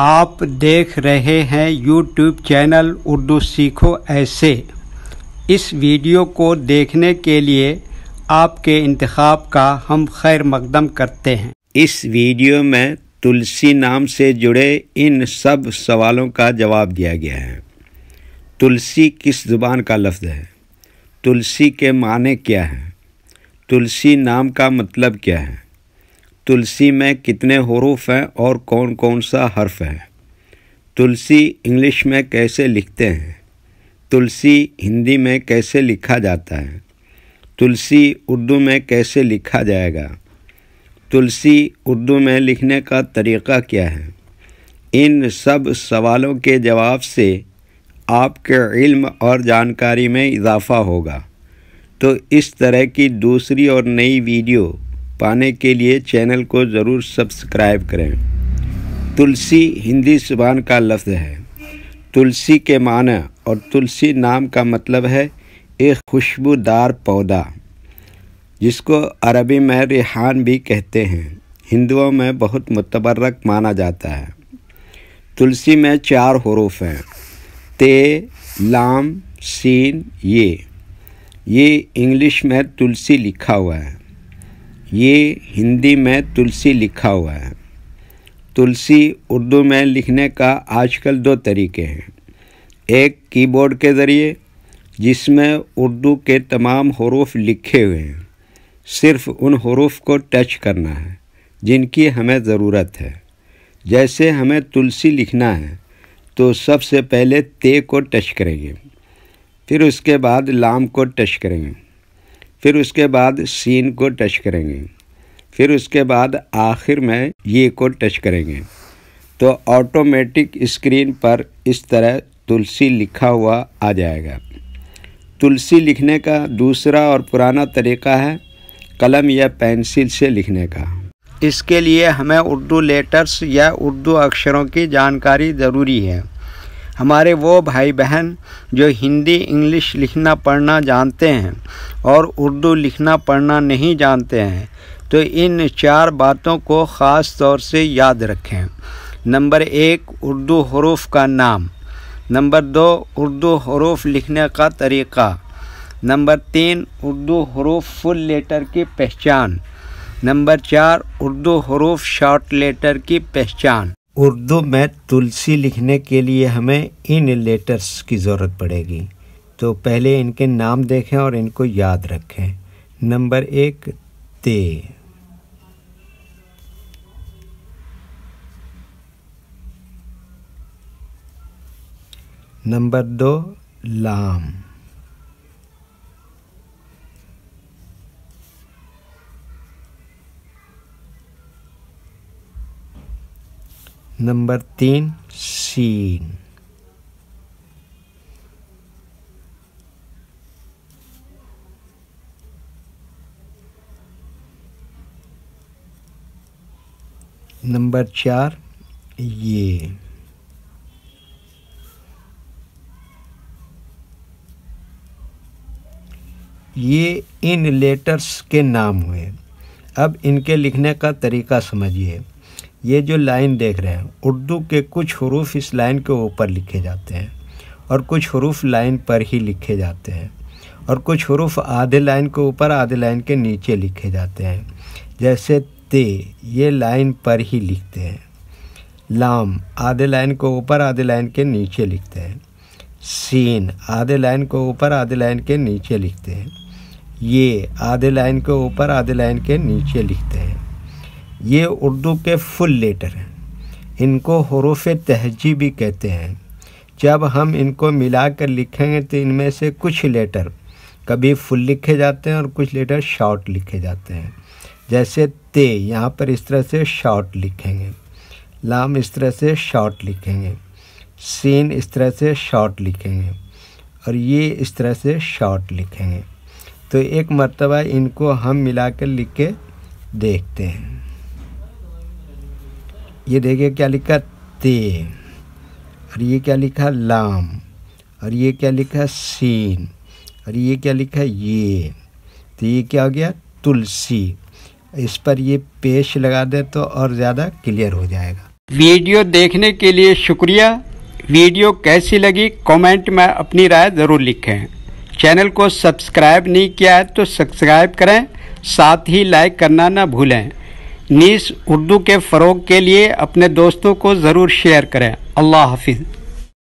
आप देख रहे हैं यूट्यूब चैनल उर्दू सीखो ऐसे इस वीडियो को देखने के लिए आपके इंतखब का हम खैर मकदम करते हैं इस वीडियो में तुलसी नाम से जुड़े इन सब सवालों का जवाब दिया गया है तुलसी किस ज़ुबान का लफ्ज़ है तुलसी के माने क्या हैं तुलसी नाम का मतलब क्या है तुलसी में कितने हरूफ हैं और कौन कौन सा हर्फ है तुलसी इंग्लिश में कैसे लिखते हैं तुलसी हिंदी में कैसे लिखा जाता है तुलसी उर्दू में कैसे लिखा जाएगा तुलसी उर्दू में लिखने का तरीक़ा क्या है इन सब सवालों के जवाब से आपके इल्म और जानकारी में इजाफ़ा होगा तो इस तरह की दूसरी और नई वीडियो पाने के लिए चैनल को ज़रूर सब्सक्राइब करें तुलसी हिंदी जुबान का लफ्ज़ है तुलसी के माने और तुलसी नाम का मतलब है एक खुशबूदार पौधा जिसको अरबी में रिहान भी कहते हैं हिंदुओं में बहुत मतबरक माना जाता है तुलसी में चार हरूफ हैं ते लाम सीन ये ये इंग्लिश में तुलसी लिखा हुआ है ये हिंदी में तुलसी लिखा हुआ है तुलसी उर्दू में लिखने का आजकल दो तरीके हैं एक कीबोर्ड के ज़रिए जिसमें उर्दू के तमाम हरूफ लिखे हुए हैं सिर्फ उन हरूफ को टच करना है जिनकी हमें ज़रूरत है जैसे हमें तुलसी लिखना है तो सबसे पहले ते को टच करेंगे फिर उसके बाद लाम को टच करेंगे फिर उसके बाद सीन को टच करेंगे फिर उसके बाद आखिर में ये को टच करेंगे तो ऑटोमेटिक स्क्रीन पर इस तरह तुलसी लिखा हुआ आ जाएगा तुलसी लिखने का दूसरा और पुराना तरीका है कलम या पेंसिल से लिखने का इसके लिए हमें उर्दू लेटर्स या उर्दू अक्षरों की जानकारी ज़रूरी है हमारे वो भाई बहन जो हिंदी इंग्लिश लिखना पढ़ना जानते हैं और उर्दू लिखना पढ़ना नहीं जानते हैं तो इन चार बातों को ख़ास तौर से याद रखें नंबर एक उर्दू हरूफ का नाम नंबर दो उर्दू हरूफ लिखने का तरीक़ा नंबर तीन उर्दू हरूफ फुल लेटर की पहचान नंबर चार उर्दू हरूफ शॉर्ट लेटर की पहचान उर्दू में तुलसी लिखने के लिए हमें इन लेटर्स की ज़रूरत पड़ेगी तो पहले इनके नाम देखें और इनको याद रखें नंबर एक ते नंबर दो लाम नंबर तीन सीन नंबर चार ये ये इन लेटर्स के नाम हुए अब इनके लिखने का तरीका समझिए ये जो लाइन देख रहे हैं उर्दू के कुछ हरूफ इस लाइन के ऊपर लिखे जाते हैं और कुछ हरूफ लाइन पर ही लिखे जाते हैं और कुछ हरूफ आधे लाइन के ऊपर आधे लाइन के नीचे लिखे जाते हैं जैसे ते ये लाइन पर ही लिखते हैं लाम आधे लाइन को ऊपर आधे लाइन के नीचे लिखते हैं सीन आधे लाइन को ऊपर आधे लाइन के नीचे लिखते हैं ये आधे लाइन के ऊपर आधे लाइन के नीचे लिखते हैं ये उर्दू के फुल लेटर हैं इनको हरूफ तहजी भी कहते हैं जब हम इनको मिला कर लिखेंगे तो इनमें से कुछ लेटर कभी फुल लिखे जाते हैं और कुछ लेटर शॉर्ट लिखे जाते हैं जैसे ते यहाँ पर इस तरह से शॉर्ट लिखेंगे लाम इस तरह से शॉर्ट लिखेंगे सीन इस तरह से शॉर्ट लिखेंगे और ये इस तरह से शॉर्ट लिखेंगे तो एक मरतबा इनको हम मिलाकर लिख के देखते हैं ये देखिए क्या लिखा ते और ये क्या लिखा लाम और ये क्या लिखा सीन और ये क्या लिखा ये तो ये क्या हो गया तुलसी इस पर ये पेश लगा दें तो और ज़्यादा क्लियर हो जाएगा वीडियो देखने के लिए शुक्रिया वीडियो कैसी लगी कमेंट में अपनी राय ज़रूर लिखें चैनल को सब्सक्राइब नहीं किया है तो सब्सक्राइब करें साथ ही लाइक करना ना भूलें नीस उर्दू के फ़रोग के लिए अपने दोस्तों को ज़रूर शेयर करें अल्लाह हाफिज़